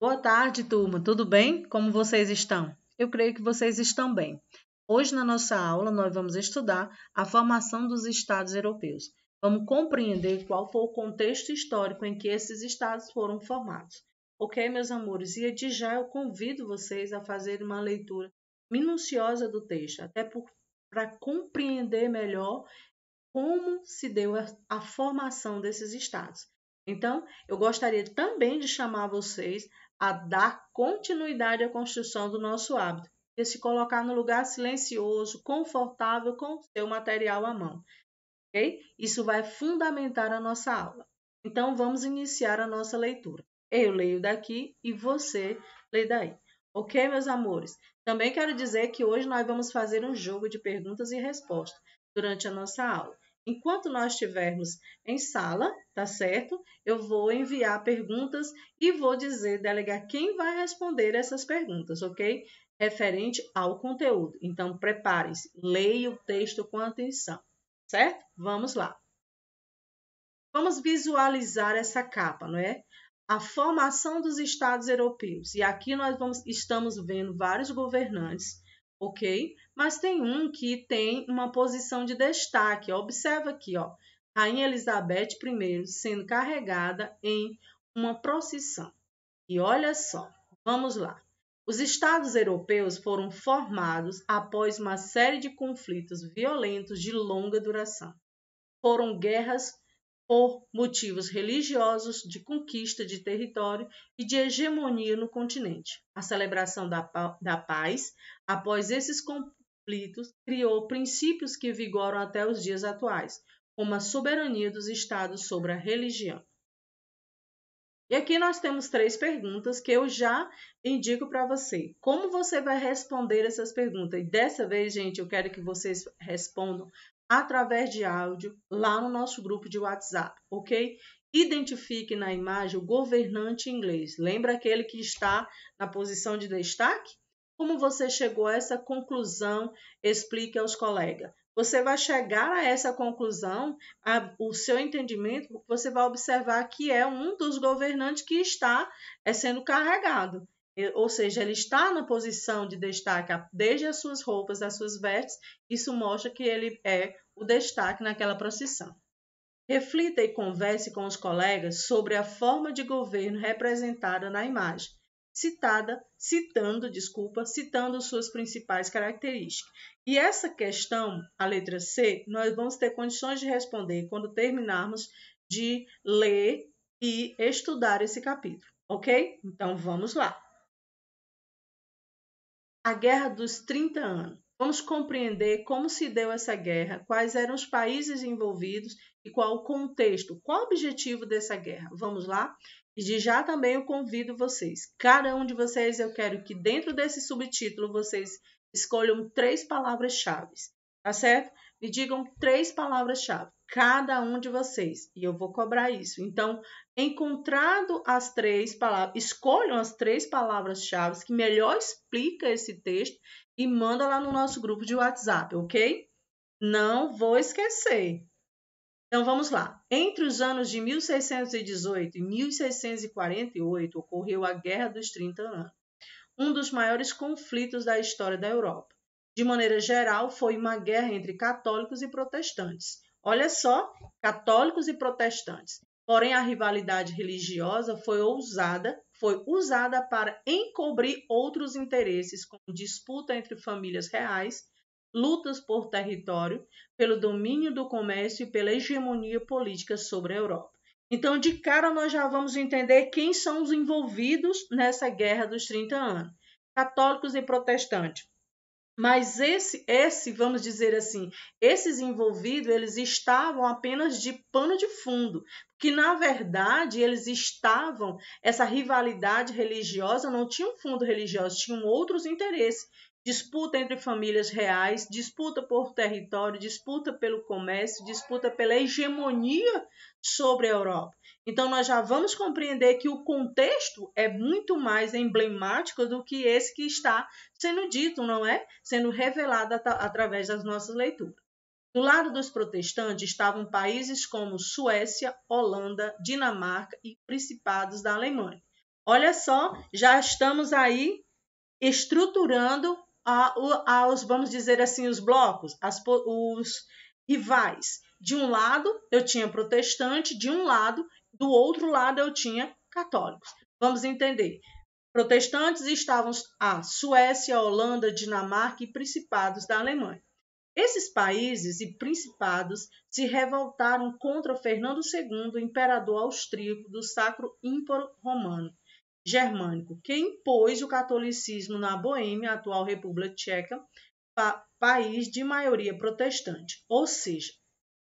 Boa tarde, turma. Tudo bem? Como vocês estão? Eu creio que vocês estão bem. Hoje, na nossa aula, nós vamos estudar a formação dos Estados europeus. Vamos compreender qual foi o contexto histórico em que esses Estados foram formados. Ok, meus amores? E de já eu convido vocês a fazerem uma leitura minuciosa do texto, até para compreender melhor como se deu a, a formação desses Estados. Então, eu gostaria também de chamar vocês a dar continuidade à construção do nosso hábito, e é se colocar no lugar silencioso, confortável com o seu material à mão. Okay? Isso vai fundamentar a nossa aula. Então, vamos iniciar a nossa leitura. Eu leio daqui e você lê daí. Ok, meus amores? Também quero dizer que hoje nós vamos fazer um jogo de perguntas e respostas durante a nossa aula. Enquanto nós estivermos em sala, tá certo? Eu vou enviar perguntas e vou dizer, delegar quem vai responder essas perguntas, ok? Referente ao conteúdo. Então, prepare-se, leia o texto com atenção, certo? Vamos lá. Vamos visualizar essa capa, não é? a formação dos estados europeus. E aqui nós vamos, estamos vendo vários governantes ok? Mas tem um que tem uma posição de destaque. Observa aqui, ó. Rainha Elizabeth I sendo carregada em uma procissão. E olha só, vamos lá. Os estados europeus foram formados após uma série de conflitos violentos de longa duração. Foram guerras por motivos religiosos, de conquista de território e de hegemonia no continente. A celebração da, da paz, após esses conflitos, criou princípios que vigoram até os dias atuais, como a soberania dos estados sobre a religião. E aqui nós temos três perguntas que eu já indico para você. Como você vai responder essas perguntas? E dessa vez, gente, eu quero que vocês respondam através de áudio lá no nosso grupo de WhatsApp, ok? Identifique na imagem o governante inglês. Lembra aquele que está na posição de destaque? Como você chegou a essa conclusão? Explique aos colegas. Você vai chegar a essa conclusão, a, o seu entendimento, você vai observar que é um dos governantes que está é sendo carregado ou seja, ele está na posição de destaque desde as suas roupas, as suas vestes, isso mostra que ele é o destaque naquela procissão. Reflita e converse com os colegas sobre a forma de governo representada na imagem, citada, citando, desculpa, citando suas principais características. E essa questão, a letra C, nós vamos ter condições de responder quando terminarmos de ler e estudar esse capítulo, ok? Então vamos lá. A Guerra dos 30 Anos. Vamos compreender como se deu essa guerra, quais eram os países envolvidos e qual o contexto, qual o objetivo dessa guerra. Vamos lá? E já também eu convido vocês, cada um de vocês, eu quero que dentro desse subtítulo vocês escolham três palavras-chave, tá certo? Me digam três palavras-chave, cada um de vocês, e eu vou cobrar isso. Então, encontrado as três palavras, escolham as três palavras-chave que melhor explica esse texto e manda lá no nosso grupo de WhatsApp, ok? Não vou esquecer. Então vamos lá. Entre os anos de 1618 e 1648 ocorreu a Guerra dos 30 Anos, um dos maiores conflitos da história da Europa. De maneira geral, foi uma guerra entre católicos e protestantes. Olha só, católicos e protestantes. Porém, a rivalidade religiosa foi ousada, foi usada para encobrir outros interesses, como disputa entre famílias reais, lutas por território, pelo domínio do comércio e pela hegemonia política sobre a Europa. Então, de cara, nós já vamos entender quem são os envolvidos nessa guerra dos 30 anos: católicos e protestantes. Mas esse, esse, vamos dizer assim, esses envolvidos, eles estavam apenas de pano de fundo, que na verdade eles estavam, essa rivalidade religiosa não tinha um fundo religioso, tinham outros interesses disputa entre famílias reais, disputa por território, disputa pelo comércio, disputa pela hegemonia sobre a Europa. Então, nós já vamos compreender que o contexto é muito mais emblemático do que esse que está sendo dito, não é? Sendo revelado at através das nossas leituras. Do lado dos protestantes estavam países como Suécia, Holanda, Dinamarca e principados da Alemanha. Olha só, já estamos aí estruturando aos, vamos dizer assim, os blocos, as, os rivais. De um lado eu tinha protestante, de um lado, do outro lado eu tinha católicos. Vamos entender. Protestantes estavam a Suécia, Holanda, Dinamarca e principados da Alemanha. Esses países e principados se revoltaram contra Fernando II, imperador austríaco do Sacro Império Romano, germânico, que impôs o catolicismo na Boêmia, atual República Tcheca, pa país de maioria protestante. Ou seja,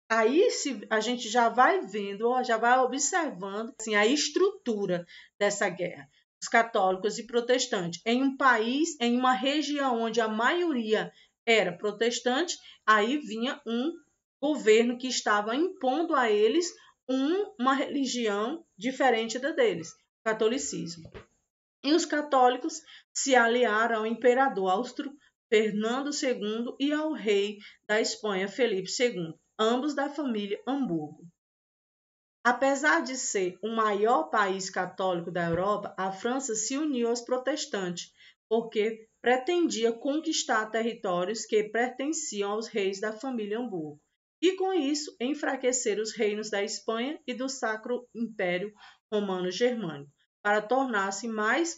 aí se, a gente já vai vendo, já vai observando assim, a estrutura dessa guerra. Os católicos e protestantes. Em um país, em uma região onde a maioria era protestante, aí vinha um governo que estava impondo a eles um, uma religião diferente da deles catolicismo. E os católicos se aliaram ao imperador austro Fernando II e ao rei da Espanha Felipe II, ambos da família Hamburgo. Apesar de ser o maior país católico da Europa, a França se uniu aos protestantes, porque pretendia conquistar territórios que pertenciam aos reis da família Hamburgo, e com isso enfraquecer os reinos da Espanha e do Sacro Império Romano Germânico para tornar-se mais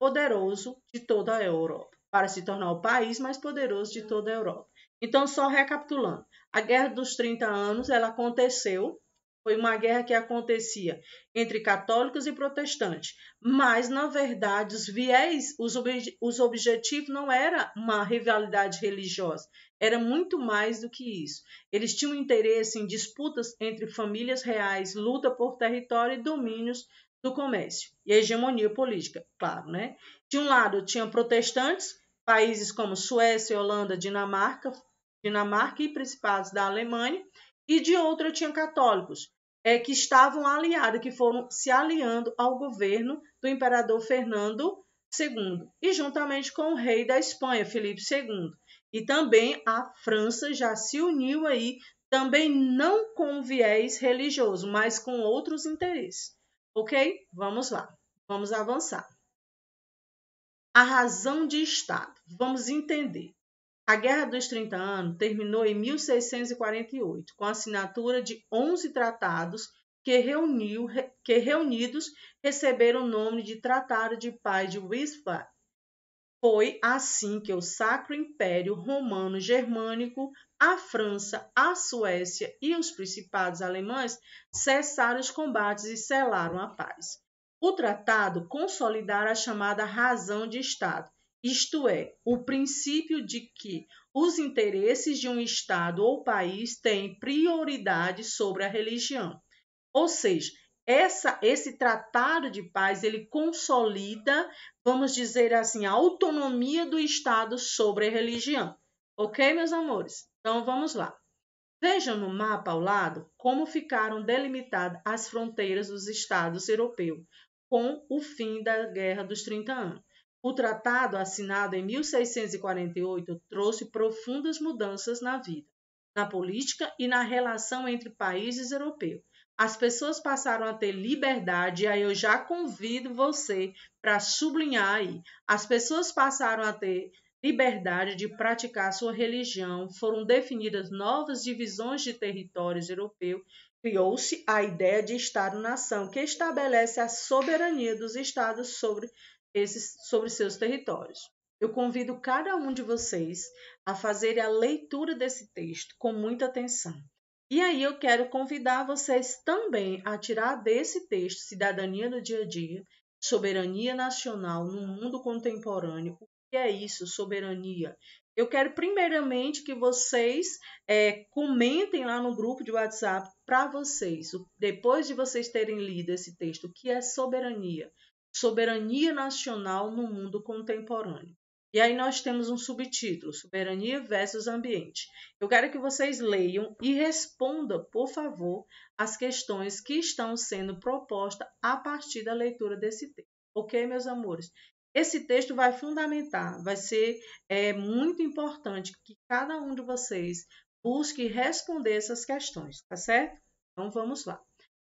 poderoso de toda a Europa, para se tornar o país mais poderoso de toda a Europa. Então, só recapitulando, a Guerra dos 30 Anos ela aconteceu, foi uma guerra que acontecia entre católicos e protestantes, mas na verdade os viés, os, os objetivos não era uma rivalidade religiosa, era muito mais do que isso. Eles tinham interesse em disputas entre famílias reais, luta por território e domínios do comércio e a hegemonia política, claro, né? De um lado, tinham protestantes, países como Suécia, Holanda, Dinamarca, Dinamarca e principados da Alemanha, e de outro, tinham católicos, é, que estavam aliados, que foram se aliando ao governo do imperador Fernando II, e juntamente com o rei da Espanha, Felipe II. E também a França já se uniu aí, também não com viés religioso, mas com outros interesses. Ok? Vamos lá. Vamos avançar. A razão de Estado. Vamos entender. A Guerra dos 30 Anos terminou em 1648, com a assinatura de 11 tratados que, reuniu, que reunidos receberam o nome de Tratado de Paz de Westphalia. Foi assim que o Sacro Império Romano Germânico, a França, a Suécia e os principados alemães cessaram os combates e selaram a paz. O tratado consolidara a chamada razão de Estado, isto é, o princípio de que os interesses de um Estado ou país têm prioridade sobre a religião. Ou seja, essa, esse tratado de paz ele consolida, vamos dizer assim, a autonomia do Estado sobre a religião. Ok, meus amores? Então vamos lá. Vejam no mapa ao lado como ficaram delimitadas as fronteiras dos Estados europeus com o fim da Guerra dos 30 Anos. O tratado, assinado em 1648, trouxe profundas mudanças na vida, na política e na relação entre países europeus as pessoas passaram a ter liberdade, e aí eu já convido você para sublinhar aí. As pessoas passaram a ter liberdade de praticar sua religião, foram definidas novas divisões de territórios europeus, criou-se a ideia de Estado-nação, que estabelece a soberania dos Estados sobre, esses, sobre seus territórios. Eu convido cada um de vocês a fazer a leitura desse texto com muita atenção. E aí eu quero convidar vocês também a tirar desse texto Cidadania no Dia a Dia, Soberania Nacional no Mundo Contemporâneo. O que é isso, soberania? Eu quero primeiramente que vocês é, comentem lá no grupo de WhatsApp para vocês, depois de vocês terem lido esse texto, o que é soberania? Soberania nacional no mundo contemporâneo. E aí nós temos um subtítulo: Soberania versus Ambiente. Eu quero que vocês leiam e respondam, por favor, as questões que estão sendo propostas a partir da leitura desse texto. Ok, meus amores? Esse texto vai fundamentar, vai ser é, muito importante que cada um de vocês busque responder essas questões, tá certo? Então vamos lá.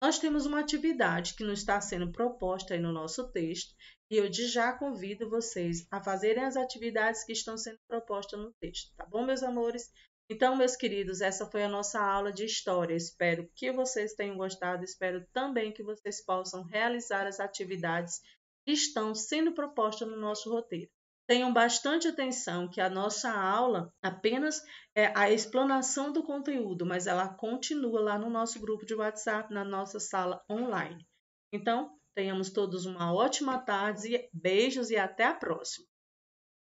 Nós temos uma atividade que nos está sendo proposta aí no nosso texto, e eu de já convido vocês a fazerem as atividades que estão sendo propostas no texto, tá bom, meus amores? Então, meus queridos, essa foi a nossa aula de história. Espero que vocês tenham gostado, espero também que vocês possam realizar as atividades que estão sendo propostas no nosso roteiro tenham bastante atenção que a nossa aula apenas é a explanação do conteúdo, mas ela continua lá no nosso grupo de WhatsApp, na nossa sala online. Então, tenhamos todos uma ótima tarde, beijos e até a próxima!